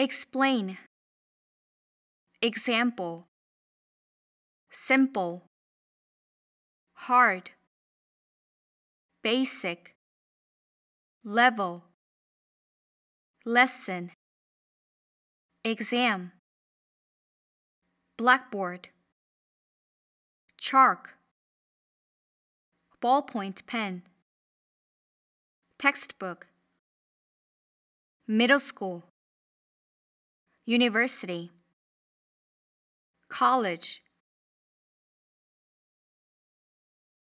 Explain. Example. Simple. Hard. Basic. Level. Lesson. Exam. Blackboard. Chalk. Ballpoint pen. Textbook. Middle school university, college,